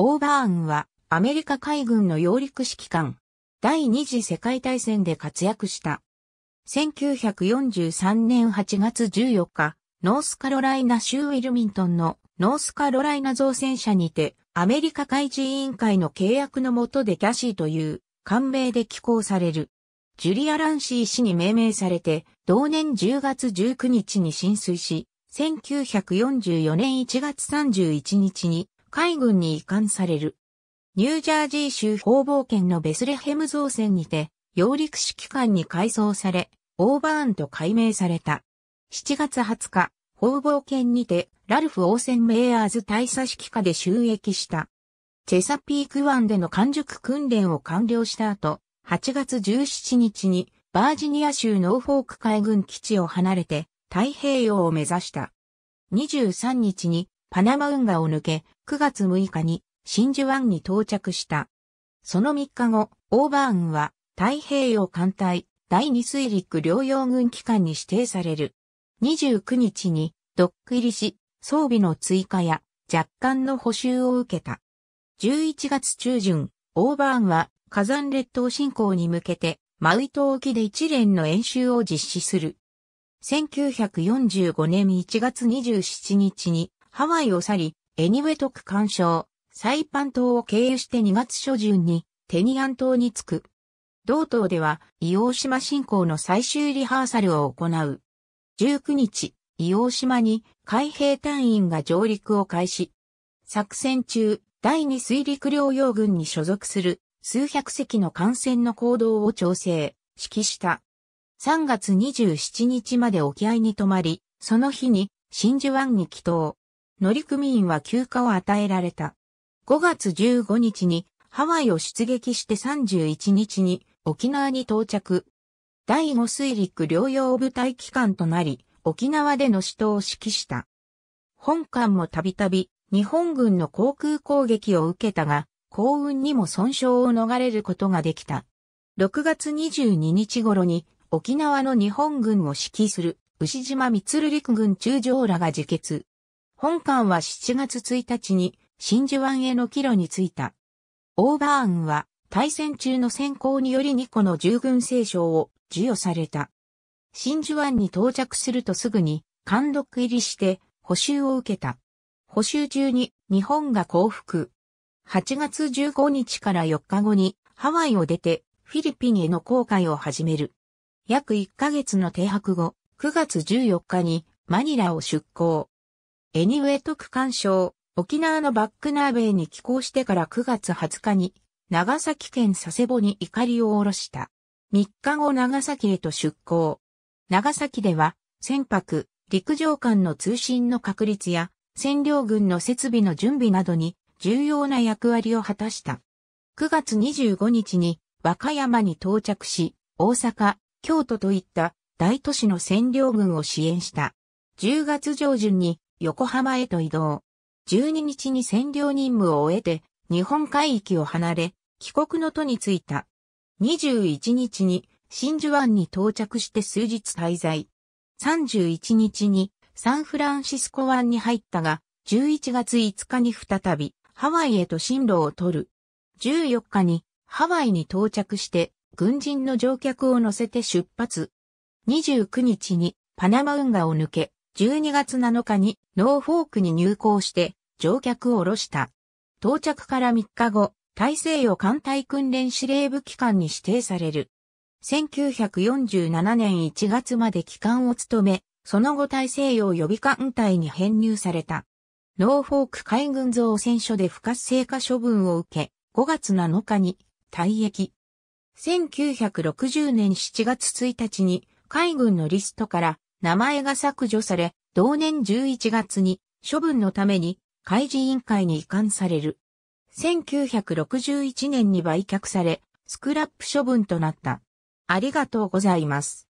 オーバーンはアメリカ海軍の揚陸指揮官。第二次世界大戦で活躍した。1943年8月14日、ノースカロライナ州ウィルミントンのノースカロライナ造船社にて、アメリカ海事委員会の契約の下でキャシーという官名で寄港される。ジュリア・ランシー氏に命名されて、同年10月19日に浸水し、1944年1月31日に海軍に移管される。ニュージャージー州方々圏のベスレヘム造船にて、揚陸指揮官に改装され、オーバーンと改名された。7月20日、方々圏にて、ラルフ・オーセン・メイヤーズ大佐指揮下で収益した。チェサピーク湾での完熟訓練を完了した後、8月17日にバージニア州ノーフォーク海軍基地を離れて太平洋を目指した。23日にパナマ運河を抜け、9月6日に真珠湾に到着した。その3日後、オーバーンは太平洋艦隊第2水陸両用軍機関に指定される。29日にドック入りし、装備の追加や若干の補修を受けた。11月中旬、オーバーンは火山列島侵攻に向けてマウイ島沖で一連の演習を実施する。1945年1月27日にハワイを去り、エニウェトク干渉、サイパン島を経由して2月初旬にテニアン島に着く。同島では、伊王島進行の最終リハーサルを行う。19日、伊王島に海兵隊員が上陸を開始。作戦中、第二水陸両用軍に所属する数百隻の艦船の行動を調整、指揮した。3月27日まで沖合に泊まり、その日に真珠湾に帰島。乗組員は休暇を与えられた。5月15日にハワイを出撃して31日に沖縄に到着。第5水陸両用部隊機関となり、沖縄での死闘を指揮した。本艦もたびたび日本軍の航空攻撃を受けたが、幸運にも損傷を逃れることができた。6月22日頃に沖縄の日本軍を指揮する牛島三陸軍中将らが自決。本館は7月1日に真珠湾への帰路に着いた。オーバーンは対戦中の先行により2個の従軍聖書を授与された。真珠湾に到着するとすぐに監督入りして補修を受けた。補修中に日本が降伏。8月15日から4日後にハワイを出てフィリピンへの航海を始める。約1ヶ月の停泊後、9月14日にマニラを出港。エニウェト区間賞、沖縄のバックナーベイに寄港してから9月20日に、長崎県佐世保に怒りを下ろした。3日後長崎へと出港。長崎では、船舶、陸上間の通信の確立や、占領軍の設備の準備などに重要な役割を果たした。9月25日に和歌山に到着し、大阪、京都といった大都市の占領軍を支援した。10月上旬に横浜へと移動。12日に占領任務を終えて、日本海域を離れ、帰国の途に着いた。21日に、真珠湾に到着して数日滞在。31日に、サンフランシスコ湾に入ったが、11月5日に再び、ハワイへと進路を取る。14日に、ハワイに到着して、軍人の乗客を乗せて出発。29日に、パナマ運河を抜け、12月7日にノーフォークに入港して乗客を降ろした。到着から3日後、大西洋艦隊訓練司令部機関に指定される。1947年1月まで機関を務め、その後大西洋予備艦隊に編入された。ノーフォーク海軍造船所で不活性化処分を受け、5月7日に退役。1960年7月1日に海軍のリストから名前が削除され、同年11月に処分のために開示委員会に移管される。1961年に売却され、スクラップ処分となった。ありがとうございます。